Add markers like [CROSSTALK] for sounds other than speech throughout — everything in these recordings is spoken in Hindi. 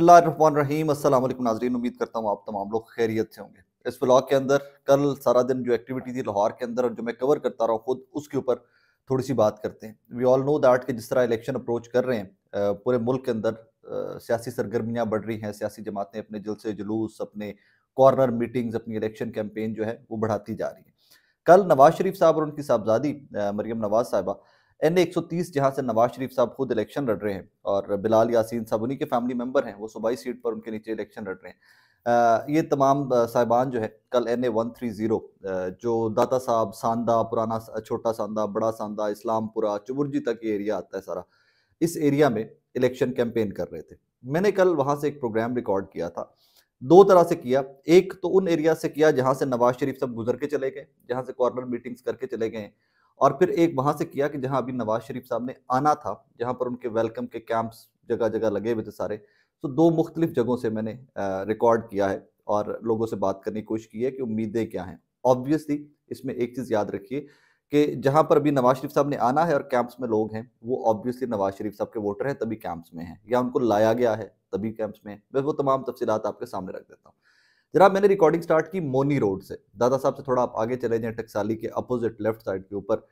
बसमीम अल्लाम नाजरीन उम्मीद करता हूँ आप तमाम लोग खैरियत से होंगे इस ब्लॉग के अंदर कल सारा दिन जो एक्टिविटी थी लाहौर के अंदर और जो मैं कवर करता रहा खुद उसके ऊपर थोड़ी सी बात करते हैं वी ऑल नो दैट कि जिस तरह इलेक्शन अप्रोच कर रहे हैं पूरे मुल्क के अंदर सियासी सरगर्मियाँ बढ़ रही हैं सियासी जमातें अपने जलसे जुलूस अपने कॉर्नर मीटिंग्स अपनी इलेक्शन कैंपेन जो है वो बढ़ाती जा रही है कल नवाज शरीफ साहब और उनकी साहबजादी मरियम नवाज साहबा एन ए जहां से नवाज शरीफ साहब खुद इलेक्शन लड़ रहे हैं और बिलाल यासीन साहब उन्हीं के फैमिली मेम्बर हैं वो सूबाई सीट पर उनके नीचे इलेक्शन लड़ रहे हैं आ, ये तमाम साहिबान जो है कल N A one three zero जो दाता साहब सांदा पुराना छोटा सांदा बड़ा सांदा इस्लामपुरा चुबुर्जी तक ये एरिया आता है सारा इस एरिया में इलेक्शन कैंपेन कर रहे थे मैंने कल वहाँ से एक प्रोग्राम रिकॉर्ड किया था दो तरह से किया एक तो उन एरिया से किया जहाँ से नवाज शरीफ साहब गुजर के चले गए जहाँ से कॉर्नर मीटिंग्स करके चले गए और फिर एक वहां से किया कि जहां अभी नवाज शरीफ साहब ने आना था जहां पर उनके वेलकम के कैंप्स जगह जगह लगे हुए थे सारे तो दो मुख्तलिफ जगहों से मैंने रिकॉर्ड किया है और लोगों से बात करने की कोशिश की है कि उम्मीदें क्या हैं ऑब्वियसली इसमें एक चीज़ याद रखिए कि जहां पर अभी नवाज शरीफ साहब ने आना है और कैंप्स में लोग हैं वो ऑब्वियसली नवाज शरीफ साहब के वोटर हैं तभी कैंप्स में हैं या उनको लाया गया है तभी कैंप्स में मैं वो तमाम तफसीत आपके सामने रख देता हूँ जरा मैंने रिकॉर्डिंग स्टार्ट की मोनी रोड से दादा साहब से थोड़ा आप आगे चले जाएं टक्साली के अपोजिट लेफ्ट साइड के ऊपर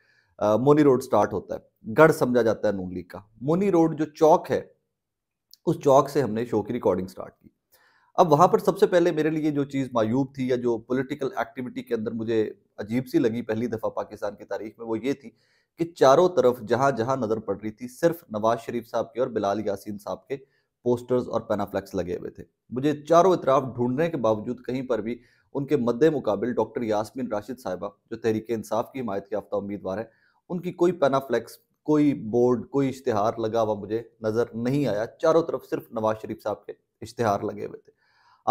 मोनी रोड स्टार्ट होता है गढ़ समझा जाता है नून लीग का मोनी रोड जो चौक है उस चौक से हमने शो की रिकॉर्डिंग स्टार्ट की अब वहाँ पर सबसे पहले मेरे लिए जो चीज़ मायूब थी या जो पॉलिटिकल एक्टिविटी के अंदर मुझे अजीब सी लगी पहली दफ़ा पाकिस्तान की तारीख में वो ये थी कि चारों तरफ जहाँ जहाँ नज़र पड़ रही थी सिर्फ नवाज शरीफ साहब के और बिलाल यासीन साहब के पोस्टर्स और पेनाफ्लेक्स लगे हुए थे मुझे चारों इतराफ ढूंढने के बावजूद कहीं पर भी उनके मद्दे मुकाबल डॉक्टर यासमिन राशिद साहिबा जो तहरीक इंसाफ की हिमायत के याफ्ता उम्मीदवार हैं उनकी कोई पेनाफ्लेक्स कोई बोर्ड कोई इश्तहार लगा हुआ मुझे नज़र नहीं आया चारों तरफ सिर्फ नवाज शरीफ साहब के इश्तहार लगे हुए थे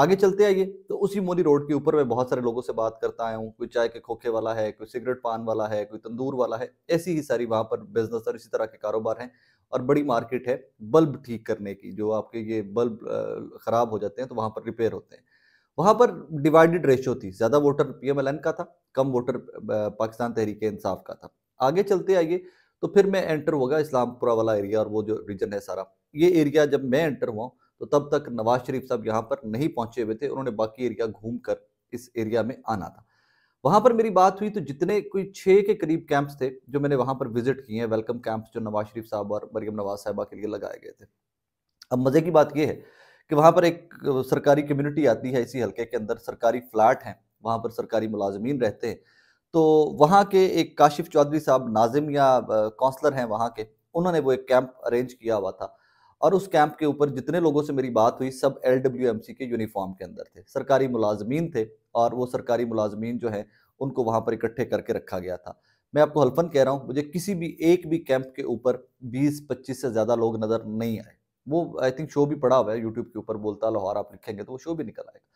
आगे चलते आइए तो उसी मोदी रोड के ऊपर मैं बहुत सारे लोगों से बात करता आया हूँ कोई चाय के खोखे वाला है कोई सिगरेट पान वाला है कोई तंदूर वाला है ऐसी ही सारी वहाँ पर बिजनेस और इसी तरह के कारोबार हैं और बड़ी मार्केट है बल्ब ठीक करने की जो आपके ये बल्ब ख़राब हो जाते हैं तो वहाँ पर रिपेयर होते हैं वहाँ पर डिवाइडेड रेशो थी ज़्यादा वोटर पी का था कम वोटर पाकिस्तान तहरीक इंसाफ का था आगे चलते आइए तो फिर मैं एंटर होगा इस्लामपुरा वाला एरिया और वो जो रीजन है सारा ये एरिया जब मैं एंटर हुआ तो तब तक नवाज शरीफ साहब यहाँ पर नहीं पहुँचे हुए थे उन्होंने बाकी एरिया घूम कर इस एरिया में आना था वहाँ पर मेरी बात हुई तो जितने कोई छः के करीब कैंप्स थे जो मैंने वहाँ पर विजिट किए हैं वेलकम कैंप्स जो नवाज शरीफ साहब और मरियम नवाज साहबा के लिए लगाए गए थे अब मज़े की बात यह है कि वहाँ पर एक सरकारी कम्युनिटी आती है इसी हल्के के अंदर सरकारी फ्लैट हैं वहाँ पर सरकारी मुलाजमीन रहते हैं तो वहाँ के एक काशिफ चौधरी साहब नाजिम या काउंसलर हैं वहाँ के उन्होंने वो एक कैंप अरेंज किया हुआ था और उस कैंप के ऊपर जितने लोगों से मेरी बात हुई सब एल के यूनिफॉर्म के अंदर थे सरकारी मुलाजमीन थे और वो सरकारी मुलाजमीन जो है उनको वहाँ पर इकट्ठे करके रखा गया था मैं आपको हल्फन कह रहा हूँ मुझे किसी भी एक भी कैंप के ऊपर बीस पच्चीस से ज़्यादा लोग नज़र नहीं आए वो आई थिंक शो भी पड़ा हुआ है यूट्यूब के ऊपर बोलता लाहौर आप लिखेंगे तो वो शो भी निकल आएगा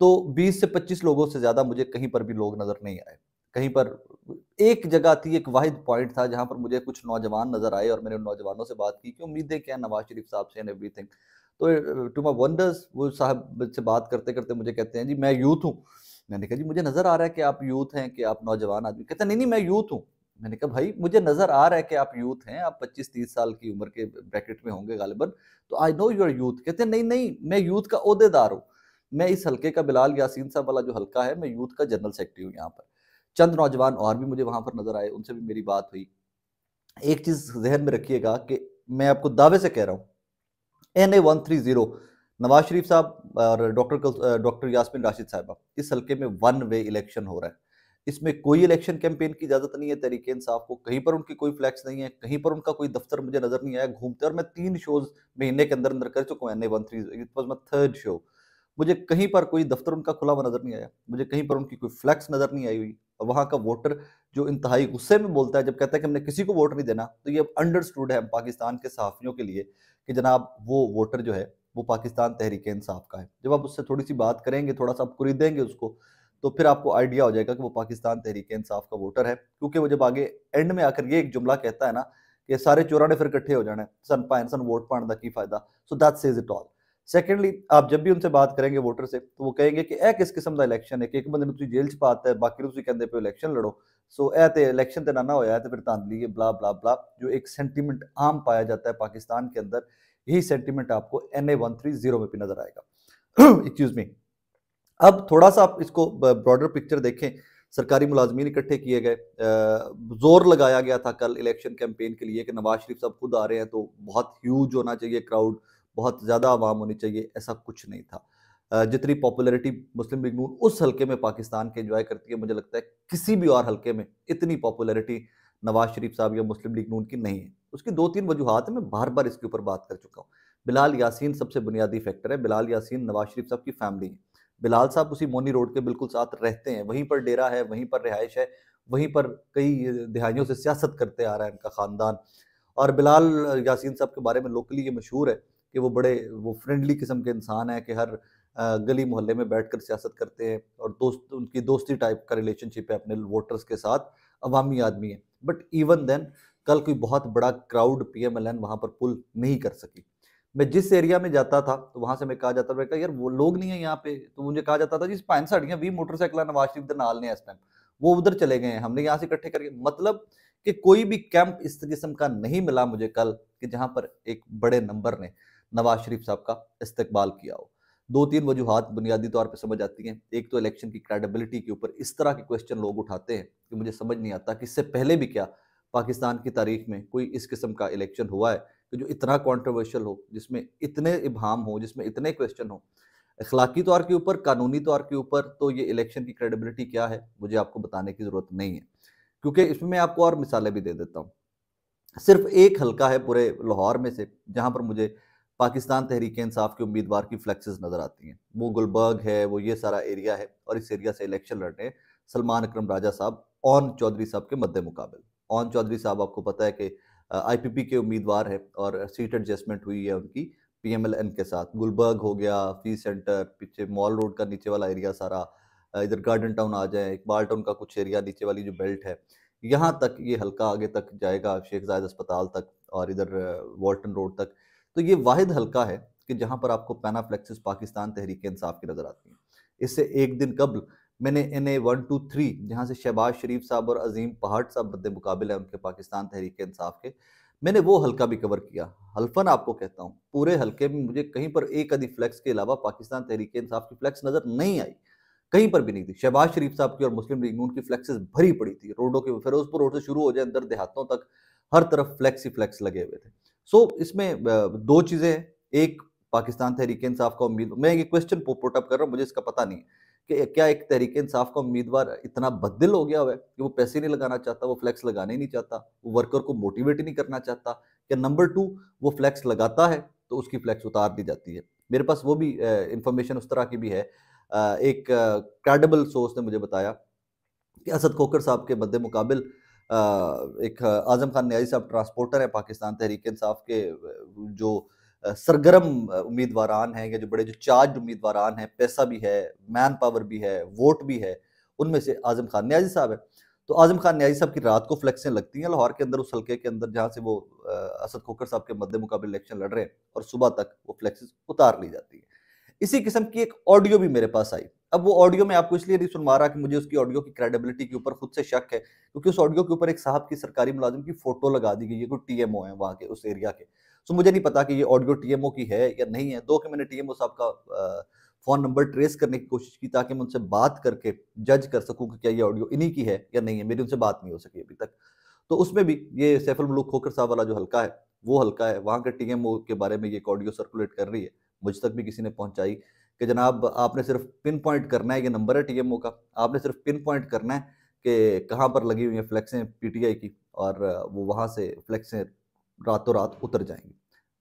तो 20 से 25 लोगों से ज़्यादा मुझे कहीं पर भी लोग नज़र नहीं आए कहीं पर एक जगह थी एक वाहिद पॉइंट था जहाँ पर मुझे कुछ नौजवान नज़र आए और मैंने उन नौजवानों से बात की कि उम्मीदें क्या नवाज शरीफ साहब से एंड एवरीथिंग तो टू माई वंडर्स वो साहब से बात करते करते मुझे कहते हैं जी मैं यूथ हूँ मैंने कहा जी मुझे नज़र आ रहा है कि आप यूथ हैं कि आप नौजवान आदमी कहते हैं नहीं नहीं मैं यूथ हूँ मैंने कहा भाई मुझे नज़र आ रहा है कि आप यूथ हैं आप 25-30 साल की उम्र के ब्रैकेट में होंगे गालिबन तो आई नो यूर यूथ कहते हैं नहीं नहीं मैं यूथ का अहदेदार हूँ मैं इस हल्के का बिलाल यासीन साहब वाला जो हल्का है मैं यूथ का जनरल सेक्रेटरी हूँ यहाँ पर चंद नौजवान और भी मुझे वहाँ पर नज़र आए उनसे भी मेरी बात हुई एक चीज़ जहन में रखिएगा कि मैं आपको दावे से कह रहा हूँ N A one three zero Nawaz Sharif साहब और डॉक्टर डॉक्टर यासमिन राशिद साहबा इस हल्के में वन वे इलेक्शन हो रहा है इसमें कोई इलेक्शन कैंपेन की इजाज़त नहीं है तरीके इंसाफ को कहीं पर उनकी कोई फ्लैक्स नहीं है कहीं पर उनका कोई दफ्तर मुझे नज़र नहीं आया घूमते और मैं तीन शोज महीने के अंदर अंदर कर चुका हूँ N A one three it was my third show मुझे कहीं पर कोई दफ्तर उनका खुला हुआ नज़र नहीं आया मुझे कहीं पर उनकी कोई फ्लैक्स नज़र नहीं आई हुई वहाँ का वोटर जो इंतहाई गुस्से में बोलता है जब कहता है कि हमने किसी को वोट नहीं देना तो ये अंडरस्टूड है पाकिस्तान के सहाफ़ियों के लिए कि जनाब वो वोटर जो है वो पाकिस्तान तहरीक इंसाफ का है जब आप उससे थोड़ी सी बात करेंगे थोड़ा सा आप खरीदेंगे उसको तो फिर आपको आइडिया हो जाएगा कि वो पाकिस्तान तहरीक इंसाफ का वोटर है क्योंकि वो जब आगे एंड में आकर ये एक जुमला कहता है ना कि सारे चोरा ने फिर इकट्ठे हो जाने सन पाए सन वोट पाने का की फायदा so that says it all secondly आप जब भी उनसे बात करेंगे वोटर से तो वो कहेंगे कि यह किस किस्म का इलेक्शन है कि एक बंदे तुम जेल च पाता है बाकी ਬਾਕੀ कहते पे इलेक्शन लड़ो सो ਲੜੋ ਸੋ ਇਹ ਤੇ ਇਲੈਕਸ਼ਨ ना ਨਾ तो फिर धांधली है ब्ला ब्ला ब्ला जो एक सेंटीमेंट आम पाया जाता है पाकिस्तान के अंदर यही सेंटीमेंट आपको N A one three zero में भी नजर आएगा एक्सक्यूज [CLEARS THROAT] मी अब थोड़ा सा आप इसको ब्रॉडर पिक्चर देखें सरकारी मुलाजमीन इकट्ठे किए गए जोर लगाया गया था कल इलेक्शन कैंपेन के लिए कि नवाज शरीफ साहब खुद आ रहे हैं तो बहुत ह्यूज होना चाहिए क्राउड बहुत ज़्यादा आवाम होनी चाहिए ऐसा कुछ नहीं था जितनी पॉपुलैरिटी मुस्लिम लीग नून उस हलके में पाकिस्तान के इन्जॉय करती है मुझे लगता है किसी भी और हलके में इतनी पॉपुलैरिटी नवाज शरीफ साहब या मुस्लिम लीग नून की नहीं है उसकी दो तीन वजूहत हैं मैं बार बार इसके ऊपर बात कर चुका हूँ बिलाल यासीन सबसे बुनियादी फैक्टर है बिलाल यासीन नवाज शरीफ साहब की फैमिली है बिलाल साहब उसी मोनी रोड के बिल्कुल साथ रहते हैं वहीं पर डेरा है वहीं पर रिहाइश है वहीं पर कई दिहाइयों से सियासत करते आ रहा है इनका ख़ानदान और बिलाल यासीन साहब के बारे में लोकली ये मशहूर है कि वो बड़े वो फ्रेंडली किस्म के इंसान हैं कि हर गली मोहल्ले में बैठ कर सियासत करते हैं और दोस्त उनकी दोस्ती टाइप का रिलेशनशिप है अपने वोटर्स के साथ अवामी आदमी है बट इवन देन कल कोई बहुत बड़ा crowd P M L N वहाँ पर पुल नहीं कर सकी मैं जिस एरिया में जाता था तो वहाँ से मैं कहा जाता था यार वो लोग नहीं है यहाँ पे तो मुझे कहा जाता था जिस भैन साढ़ियाँ वी मोटरसाइकिल नवाज शरीफ के नाल ने इस टाइम वो उधर चले गए हैं हमने यहाँ से इकट्ठे करके मतलब कि कोई भी कैंप इस किस्म का नहीं मिला मुझे कल कि जहाँ पर एक बड़े नंबर ने नवाज शरीफ साहब का इस्तेबाल किया हो दो तीन वजूहत बुनियादी तौर पर समझ आती हैं एक तो इलेक्शन की क्रेडिबिलिटी के ऊपर इस तरह के क्वेश्चन लोग उठाते हैं कि मुझे समझ नहीं आता कि इससे पहले भी क्या पाकिस्तान की तारीख में कोई इस किस्म का इलेक्शन हुआ है कि जो इतना कॉन्ट्रोवर्शल हो जिसमें इतने इबहम हो जिसमें इतने क्वेश्चन हो अखलाकी तौर के ऊपर कानूनी तौर के ऊपर तो ये इलेक्शन की क्रेडिबिलिटी क्या है मुझे आपको बताने की ज़रूरत नहीं है क्योंकि इसमें मैं आपको और मिसालें भी दे देता हूँ सिर्फ एक हलका है पूरे लाहौर में से जहाँ पर मुझे पाकिस्तान तहरीक इंसाफ के उम्मीदवार की फ्लैक्सेस नज़र आती हैं वो गुलबर्ग है वो ये सारा एरिया है और इस एरिया से इलेक्शन लड़ रहे हैं सलमान अक्रम राजा साहब ओन चौधरी साहब के मद्दे मुकाबल ओन चौधरी साहब आपको पता है कि आईपीपी के उम्मीदवार है और सीट एडजस्टमेंट हुई है उनकी पीएमएलएन के साथ गुलबर्ग हो गया फी सेंटर पीछे मॉल रोड का नीचे वाला एरिया सारा इधर गार्डन टाउन आ जाए इकबाल टाउन का कुछ एरिया नीचे वाली जो बेल्ट है यहाँ तक ये हल्का आगे तक जाएगा शेख जायद अस्पताल तक और इधर वॉल्टन रोड तक तो ये वाहिद हल्का है कि जहां पर आपको पैनाफ्लेक्सिस पाकिस्तान तहरीक इंसाफ की नज़र आती है इससे एक दिन कबल मैंने N A one two three जहाँ से शहबाज शरीफ साहब और अजीम पहाड़ साहब बद मुकाबले हैं उनके पाकिस्तान तहरीक इंसाफ के मैंने वो हल्का भी कवर किया हल्फन आपको कहता हूँ पूरे हल्के में मुझे कहीं पर एक अदी फ्लैक्स के अलावा पाकिस्तान तहरीक इंसाफ की फ्लैक्स नज़र नहीं आई कहीं पर भी नहीं थी शहबाज शरीफ साहब की और मुस्लिम लीग नून की फ्लैक्सेस भरी पड़ी थी रोडों के फिरोजपुर रोड से शुरू हो जाए अंदर देहातों तक हर तरफ फ्लैक्स ही फ्लैक्स लगे हुए थे सो so, इसमें दो चीज़ें हैं एक पाकिस्तान तहरीक इंसाफ का उम्मीद मैं ये क्वेश्चन पोर्ट अप कर रहा हूँ मुझे इसका पता नहीं कि क्या एक तहरीक इंसाफ का उम्मीदवार इतना बदल हो गया हुआ है कि वो पैसे नहीं लगाना चाहता वो फ्लैक्स लगाना ही नहीं चाहता वो वर्कर को मोटिवेट ही नहीं करना चाहता क्या नंबर टू वो फ्लैक्स लगाता है तो उसकी फ्लैक्स उतार दी जाती है मेरे पास वो भी इंफॉर्मेशन उस तरह की भी है एक क्रेडिबल सोर्स ने मुझे बताया कि असद खोकर साहब के मद्दे मुकाबल एक आजम खान न्याजी साहब ट्रांसपोर्टर है पाकिस्तान तहरीक इंसाफ के जो सरगर्म उम्मीदवारान हैं या जो बड़े जो चार्ज उम्मीदवारान हैं पैसा भी है मैन पावर भी है वोट भी है उनमें से आजम खान न्याजी साहब है तो आजम खान न्याजी साहब की रात को फ्लैक्सें लगती हैं लाहौर के अंदर उस हल्के के अंदर जहाँ से वो असद खोकर साहब के मद्दे मुकाबले इलेक्शन लड़ रहे हैं और सुबह तक वो फ्लैक्सेस उतार ली जाती हैं इसी किस्म की एक ऑडियो भी मेरे पास आई अब वो ऑडियो में आपको इसलिए नहीं सुनवा रहा कि मुझे उसकी ऑडियो की क्रेडिबिलिटी के ऊपर खुद से शक है क्योंकि उस ऑडियो के ऊपर एक साहब की सरकारी मुलाजिम की फोटो लगा दी गई है कोई टी है वहाँ के उस एरिया के सो मुझे नहीं पता कि ये ऑडियो टीएमओ की है या नहीं है दो कि मैंने टीएमओ एम ओ साहब का फ़ोन नंबर ट्रेस करने की कोशिश की ताकि मैं उनसे बात करके जज कर सकूं कि क्या ये ऑडियो इन्हीं की है या नहीं है मेरी उनसे बात नहीं हो सकी अभी तक तो उसमें भी ये सैफुल मलूक खोकर साहब वाला जो हल्का है वो हल्का है वहाँ के टीएमओ के बारे में ये एक ऑडियो सर्कुलेट कर रही है मुझ तक भी किसी ने पहुंचाई कि जनाब आपने सिर्फ पिन पॉइंट करना है ये नंबर है टीएमओ का आपने सिर्फ पिन पॉइंट करना है कि कहाँ पर लगी हुई हैं फ्लैक्सें पीटीआई की और वो वहाँ से फ्लैक्सें रातों रात उतर जाएंगी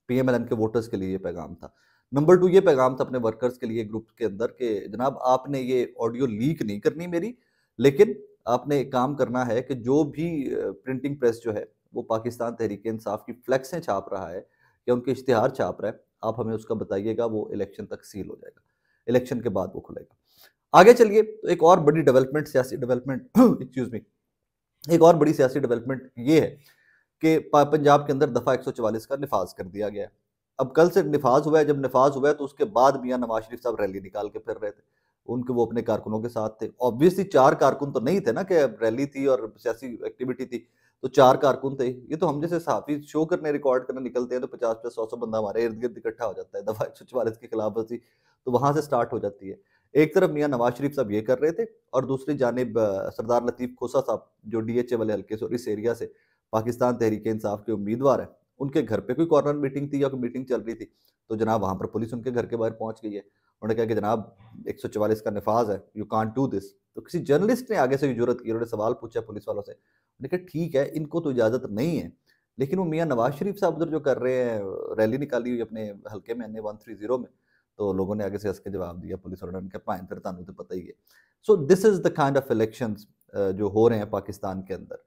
पीएमएलएन के वोटर्स के लिए ये पैगाम था नंबर टू ये पैगाम था अपने वर्कर्स के लिए ग्रुप के अंदर कि जनाब आपने ये ऑडियो लीक नहीं करनी मेरी लेकिन आपने एक काम करना है कि जो भी प्रिंटिंग प्रेस जो है वो पाकिस्तान तहरीक इंसाफ की फ्लैक्सें छाप रहा है या उनके इश्तहार छाप रहा है आप हमें उसका बताइएगा वो इलेक्शन तक सील हो जाएगा इलेक्शन के बाद वो खुलेगा आगे चलिए तो एक और बड़ी डेवलपमेंट सियासी डेवलपमेंट एक्सक्यूज मी एक और बड़ी सियासी डेवलपमेंट ये है कि पंजाब के अंदर दफ़ा 144 का निफाज कर दिया गया है अब कल से निफाज हुआ है जब निफाज हुआ है तो उसके बाद मियाँ नवाज शरीफ साहब रैली निकाल के फिर रहे थे उनके वो अपने कारकुनों के साथ थे ऑब्वियसली चार कारकुन तो नहीं थे ना कि रैली थी और सियासी एक्टिविटी थी तो चार कारकुन थे ये तो हम जैसे साफी शो करने रिकॉर्ड करने निकलते हैं तो पचास पचास सौ सौ बंदा हमारे इर्द गिर्द इकट्ठा हो जाता है दफा एक सौ चवालीस के खिलाफ वर्जी तो वहाँ से स्टार्ट हो जाती है एक तरफ मियाँ नवाज शरीफ साहब ये कर रहे थे और दूसरी जानब सरदार लतीफ़ खोसा साहब जो डी एच ए वाले हल्के से और इस एरिया से पाकिस्तान तहरीक इंसाफ के उम्मीदवार हैं उनके घर पर कोई कॉर्नर मीटिंग थी या कोई मीटिंग चल रही थी तो जनाब वहाँ पर पुलिस उनके घर के बाहर पहुँच गई है उन्होंने कहा कि जनाब एक सौ चवालीस का नफाज है यू कान डू दिस तो किसी जर्नलिस्ट ने आगे से जरूरत की उन्होंने सवाल पूछा पुलिस वालों से उन्होंने कहा ठीक है इनको तो इजाज़त नहीं है लेकिन वो मियाँ नवाज शरीफ साहब उधर जो कर रहे हैं रैली निकाली हुई अपने हल्के में वन थ्री जीरो में तो लोगों ने आगे से हंस के जवाब दिया पुलिस वालों ने कहा पाएं फिर तो, तो पता ही है so this is the kind of election जो हो रहे हैं पाकिस्तान के अंदर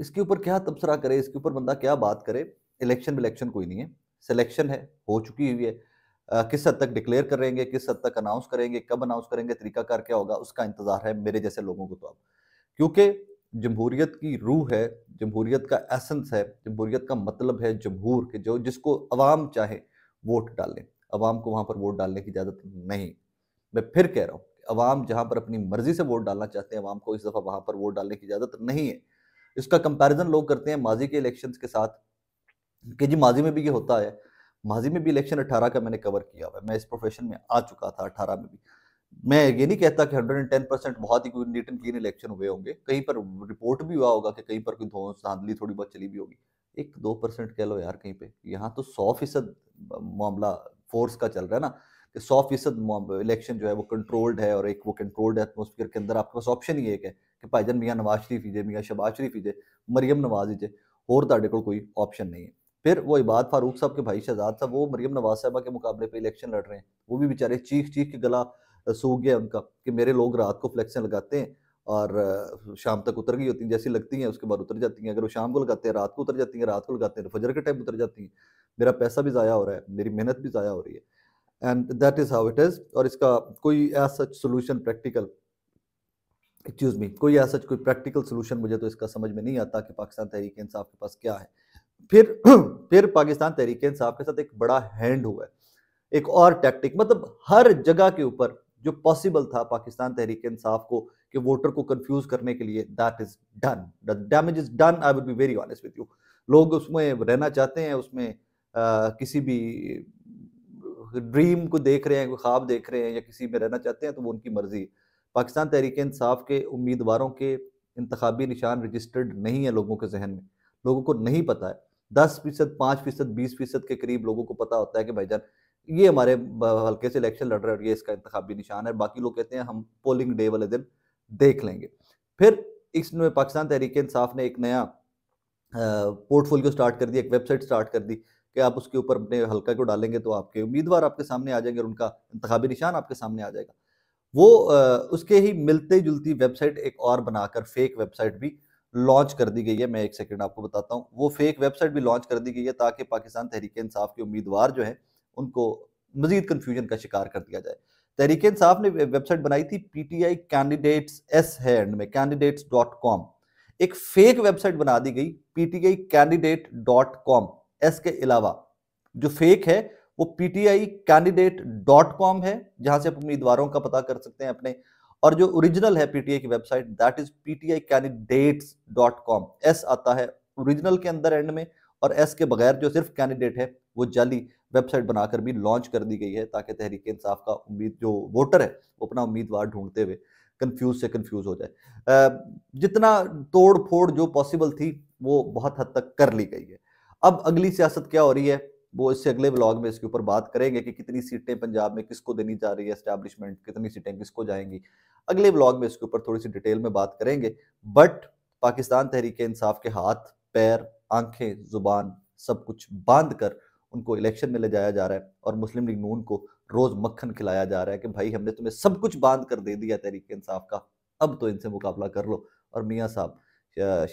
इसके ऊपर क्या तबसरा करे इसके ऊपर बंदा क्या बात करे इलेक्शन में इलेक्शन कोई नहीं है सिलेक्शन है हो चुकी हुई है किस हद तक डिक्लेयर करेंगे किस हद तक अनाउंस करेंगे कब अनाउंस करेंगे तरीका कार क्या होगा उसका इंतज़ार है मेरे जैसे लोगों को तो अब क्योंकि जमहूरीत की रूह है जमहूरीत का एसेंस है जमहूरीत का मतलब है जमहूर के जो जिसको अवाम चाहे वोट डालें अवाम को वहाँ पर वोट डालने की इजाज़त नहीं मैं फिर कह रहा हूँ अवाम जहाँ पर अपनी मर्ज़ी से वोट डालना चाहते हैं अवाम को इस दफ़ा वहाँ पर वोट डालने की इजाज़त नहीं है इसका कंपैरिजन लोग करते हैं माजी के इलेक्शंस के साथ कि जी माजी में भी ये होता है माजी में भी इलेक्शन अट्ठारह का मैंने कवर किया हुआ है मैं इस प्रोफेशन में आ चुका था अट्ठारह में भी मैं ये नहीं कहता कि 110 परसेंट बहुत ही नीट एंड क्लीन इलेक्शन हुए होंगे कहीं पर रिपोर्ट भी हुआ होगा कि कहीं पर कोई धोस धांधली थोड़ी बहुत चली भी होगी एक दो परसेंट कह लो यार कहीं पे यहाँ तो सौ फीसद मामला फोर्स का चल रहा है ना कि सौ फीसद इलेक्शन जो है वो कंट्रोल्ड है और एक वो कंट्रोल्ड एटमोसफियर के अंदर आपके पास ऑप्शन ही एक है कि भाईजान मियाँ नवाज शरीफ ही जे मियाँ शबाज शरीफ ही जे मरियम नवाज ही जे होर कोई ऑप्शन नहीं है फिर वो इबाद फारूक साहब के भाई शहजाद साहब वो मरियम नवाज साहबा के मुकाबले पे इलेक्शन लड़ रहे हैं वो भी बेचारे चीख चीख के गला सूख गया उनका कि मेरे लोग रात को फ्लैक्सें लगाते हैं और शाम तक उतर गई होती हैं जैसी लगती हैं उसके बाद उतर जाती हैं अगर वो शाम को लगाते हैं रात को उतर जाती हैं रात को लगाते हैं तो फजर के टाइम उतर जाती हैं मेरा पैसा भी ज़ाया हो रहा है मेरी मेहनत भी ज़ाया हो रही है and that is how it is और इसका कोई ऐसा सोल्यूशन प्रैक्टिकल एक्सक्यूज़ मी कोई ऐसा कोई प्रैक्टिकल सोल्यूशन मुझे तो इसका समझ में नहीं आता कि पाकिस्तान तहरीक इंसाफ के पास क्या है फिर [CLEARS THROAT] फिर पाकिस्तान तहरीक इंसाफ के साथ एक बड़ा हैंड हुआ है एक और टैक्टिक मतलब हर जगह के ऊपर जो पॉसिबल था पाकिस्तान तहरीक इंसाफ को कि वोटर को कंफ्यूज करने के लिए that is done damage is done I would be very honest with you लोग उसमें रहना चाहते हैं उसमें आ, किसी भी ड्रीम को देख रहे हैं कोई ख्वाब देख रहे हैं या किसी में रहना चाहते हैं तो वो उनकी मर्जी पाकिस्तान तहरीक इंसाफ के उम्मीदवारों के इंतबी निशान रजिस्टर्ड नहीं है लोगों के जहन में लोगों को नहीं पता है दस फीसद पाँच फीसद बीस फीसद के करीब लोगों को पता होता है कि भाईजान ये हमारे हल्के से इलेक्शन लड़ रहे हैं ये इसका इंतबी निशान है बाकी लोग कहते हैं हम पोलिंग डे वाले दिन देख लेंगे फिर इसमें पाकिस्तान तहरीक इंसाफ ने एक नया पोर्टफोलियो स्टार्ट कर दिया एक वेबसाइट स्टार्ट कर दी कि आप उसके ऊपर अपने हल्का को डालेंगे तो आपके उम्मीदवार आपके सामने आ जाएंगे और उनका इंतबी निशान आपके सामने आ जाएगा वो उसके ही मिलते जुलती वेबसाइट एक और बनाकर फेक वेबसाइट भी लॉन्च कर दी गई है मैं एक सेकंड आपको बताता हूँ वो फेक वेबसाइट भी लॉन्च कर दी गई है ताकि पाकिस्तान तहरीक इंसाफ के उम्मीदवार जो है उनको मजीद कन्फ्यूजन का शिकार कर दिया जाए तहरीक इंसाफ ने वेबसाइट बनाई थी P T I candidates S है एंड में कैंडिडेट्स डॉट कॉम एक फेक वेबसाइट बना दी गई P T I candidate dot com S के अलावा जो फेक है वो P T I candidate dot com है जहां से आप उम्मीदवारों का पता कर सकते हैं अपने और जो ओरिजिनल है पीटीआई की website that is PTI candidates dot com S आता है ओरिजिनल के अंदर एंड में और एस के बगैर जो सिर्फ कैंडिडेट है वो जाली वेबसाइट बनाकर भी लॉन्च कर दी गई है ताकि तहरीक इंसाफ का उम्मीद जो वोटर है वो अपना उम्मीदवार ढूंढते हुए कंफ्यूज से कंफ्यूज हो जाए जितना तोड़ फोड़ जो पॉसिबल थी वो बहुत हद तक कर ली गई है अब अगली सियासत क्या हो रही है वो इससे अगले ब्लॉग में इसके ऊपर बात करेंगे कि कितनी सीटें पंजाब में किसको देनी जा रही है इस्टेब्लिशमेंट कितनी सीटें किसको जाएंगी अगले ब्लॉग में इसके ऊपर थोड़ी सी डिटेल में बात करेंगे बट पाकिस्तान तहरीक इंसाफ के हाथ पैर आंखें जुबान सब कुछ बांध कर उनको इलेक्शन में ले जाया जा रहा है और मुस्लिम लीग नून को रोज़ मक्खन खिलाया जा रहा है कि भाई हमने तुम्हें सब कुछ बांध कर दे दिया तहरीक इंसाफ का अब तो इनसे मुकाबला कर लो और मियाँ साहब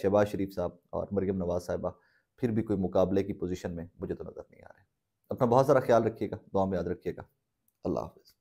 शहबाज शरीफ साहब और मरियम नवाज साहिबा फिर भी कोई मुकाबले की पोजीशन में मुझे तो नज़र नहीं आ रहा है अपना बहुत सारा ख्याल रखिएगा दुआ में याद रखिएगा अल्लाह हाफिज़